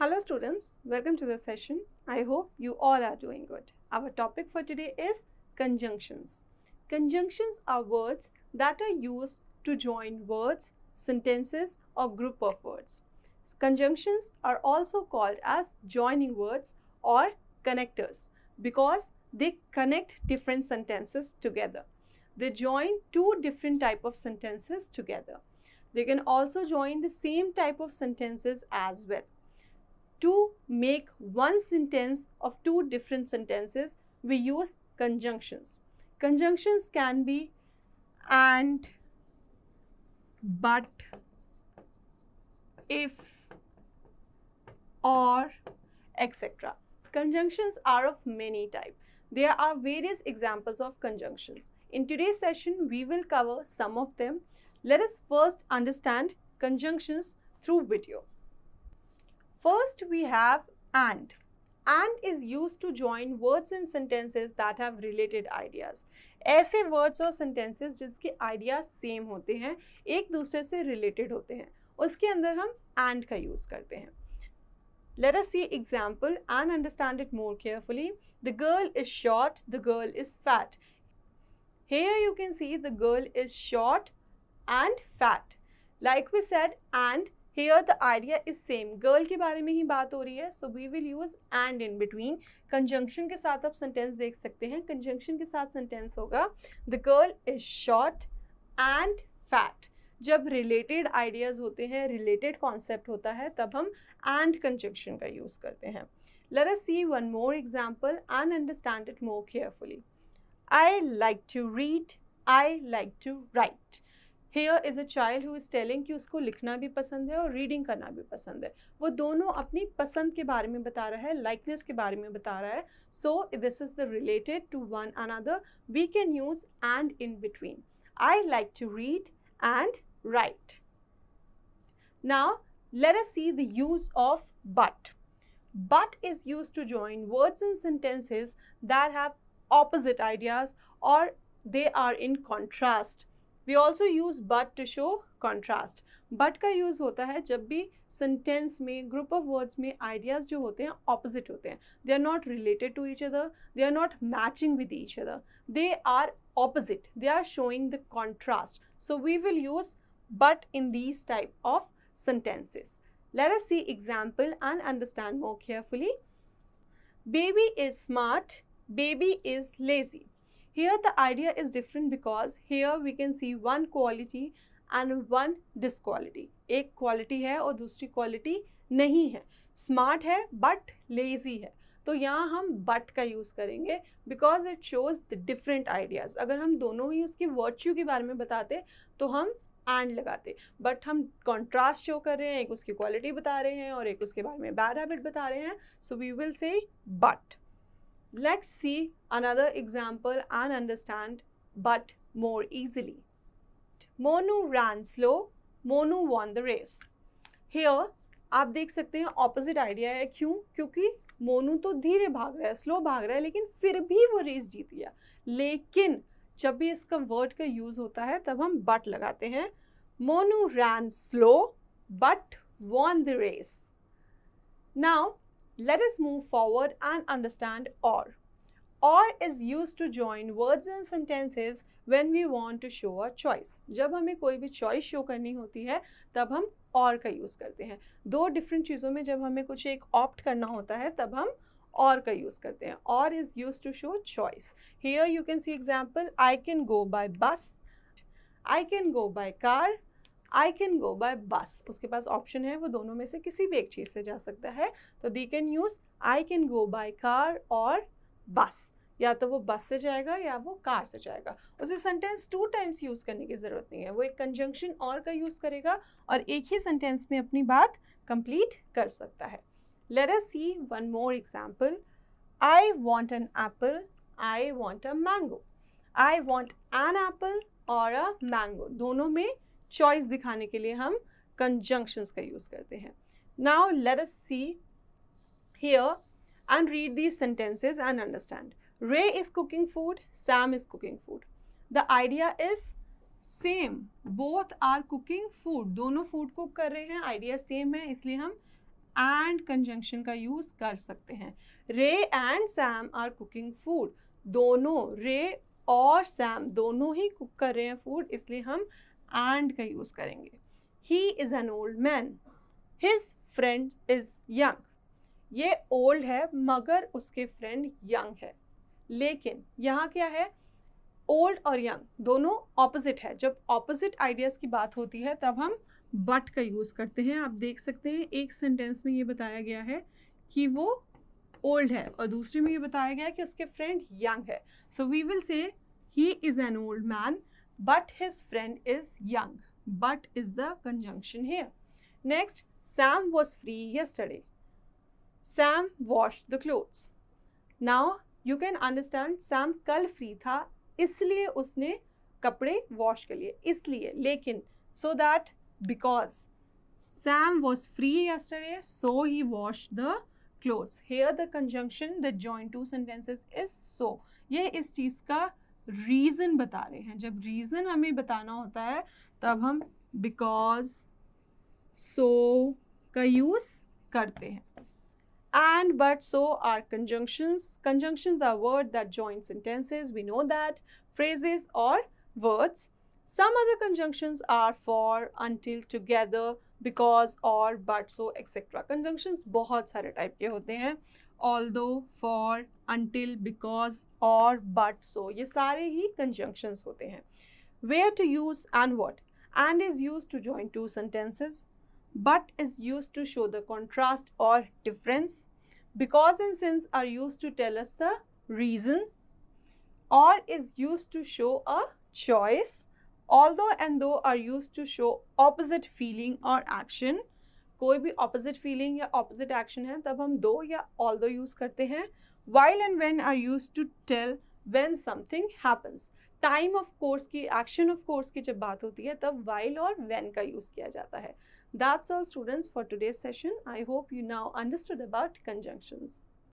Hello students, welcome to the session. I hope you all are doing good. Our topic for today is conjunctions. Conjunctions are words that are used to join words, sentences or group of words. Conjunctions are also called as joining words or connectors because they connect different sentences together. They join two different type of sentences together. They can also join the same type of sentences as well to make one sentence of two different sentences, we use conjunctions. Conjunctions can be and, but, if, or, etc. Conjunctions are of many type. There are various examples of conjunctions. In today's session, we will cover some of them. Let us first understand conjunctions through video. First, we have and. And is used to join words and sentences that have related ideas. ऐसे words और sentences जिसके ideas same होते हैं एक दूसरे से related होते हैं उसके अंदर हम and का use करते हैं Let us see example and understand it more carefully. The girl is short, the girl is fat. Here you can see the girl is short and fat. Like we said, and here the idea is same girl के बारे में ही बात हो रही है so we will use and in between conjunction के साथ आप सेंटेंस देख सकते हैं कंजंक्शन के साथ सेंटेंस होगा the girl is short and fat जब रिलेटेड आइडियाज़ होते हैं रिलेटेड कॉन्सेप्ट होता है तब हम एंड कंजंक्शन का यूज़ करते हैं let us see one more example and understand it more carefully I like to read I like to write here is a child who is telling कि उसको लिखना भी पसंद है और रीडिंग करना भी पसंद है वो दोनों अपनी पसंद के बारे में बता रहा है लाइकनेस के बारे में बता रहा है so this is the related to one another we can use and in between I like to read and write now let us see the use of but. But is used to join words and sentences that have opposite ideas or they are in contrast. We also use but to show contrast but का use होता है जब भी sentence में group of words में ideas जो होते हैं ऑपोजिट होते हैं they are not related to each other they are not matching with each other they are opposite they are showing the contrast so we will use but in these type of sentences let us see example and understand more carefully baby is smart baby is lazy Here the idea is different because here we can see one quality and one disquality. एक quality है और दूसरी quality नहीं है Smart है but lazy है तो यहाँ हम बट का यूज़ करेंगे because it shows the different ideas अगर हम दोनों ही उसकी वर्च्यू के बारे में बताते तो हम एंड लगाते बट हम कॉन्ट्रास्ट शो कर रहे हैं एक उसकी क्वालिटी बता रहे हैं और एक उसके बारे में बैड हैबिट बता रहे हैं so we will say but Let's see another example and understand but more easily. Monu ran slow, Monu won the race. Here आप देख सकते हैं ऑपोजिट आइडिया है क्यों क्योंकि मोनू तो धीरे भाग रहा है स्लो भाग रहा है लेकिन फिर भी वो रेस जीत गया लेकिन जब भी इसका वर्ड का यूज़ होता है तब हम बट लगाते हैं Monu ran slow but won the race now Let us move forward and understand or. Or is used to join words and sentences when we want to show a choice. jab hame koi bhi choice show karni hoti hai tab hum or ka use karte hain do different cheezon mein jab hame kuch ek opt karna hota hai tab hum or ka use karte hain or is used to show choice here you can see example i can go by bus i can go by car I can go by bus उसके पास option है वो दोनों में से किसी भी एक चीज़ से जा सकता है तो the can use I can go by car और बस या तो वो बस से जाएगा या वो कार से जाएगा उसे सेंटेंस टू टाइम्स यूज़ करने की ज़रूरत नहीं है वो एक कंजंक्शन और का यूज़ करेगा और एक ही सेंटेंस में अपनी बात कंप्लीट कर सकता है let us see one more example I want an apple I want a mango I want an apple और अ मैंगो दोनों में चॉइस दिखाने के लिए हम कंजंक्शंस का यूज़ करते हैं now let us see here and read these sentences and understand Ray is cooking food Sam is cooking food the idea is same both are cooking food दोनों फूड कुक कर रहे हैं idea same है इसलिए हम and conjunction का use कर सकते हैं Ray and Sam are cooking food दोनों रे और सैम दोनों ही कुक कर रहे हैं फूड इसलिए हम एंड का यूज़ करेंगे he is an old man his friend is young ये ओल्ड है मगर उसके फ्रेंड यंग है लेकिन यहाँ क्या है ओल्ड और यंग दोनों ऑपोजिट है जब ऑपोजिट आइडियाज़ की बात होती है तब हम बट का यूज़ करते हैं आप देख सकते हैं एक सेंटेंस में ये बताया गया है कि वो ओल्ड है और दूसरे में ये बताया गया है कि उसके फ्रेंड यंग है so we will say he is an old man but his friend is young. But is the conjunction here. Next, Sam was free yesterday. Sam washed the clothes. Now you can understand Sam कल free था इसलिए उसने कपड़े wash कर लिए इसलिए लेकिन so that because Sam was free yesterday so he washed the clothes. Here the conjunction that join two sentences is so. ये इस चीज़ का रीजन बता रहे हैं जब रीजन हमें बताना होता है तब हम बिकॉज सो का यूज करते हैं and but so are conjunctions conjunctions are word that joint sentences we know that phrases or words some other conjunctions are for until together because or but so etcetera conjunctions बहुत सारे type के होते हैं although for until because or but so ये are he conjunctions होते हैं where to use and what and is used to join two sentences but is used to show the contrast or difference because and since are used to tell us the reason or is used to show a choice although and though are used to show opposite feeling or action कोई भी opposite feeling या opposite action है तब हम दो या all दो use करते हैं while and when are use to tell when something happens time of course की एक्शन ऑफ कोर्स की जब बात होती है तब वाइल और वेन का यूज़ किया जाता है that's all students for today's session I hope you now understood about conjunctions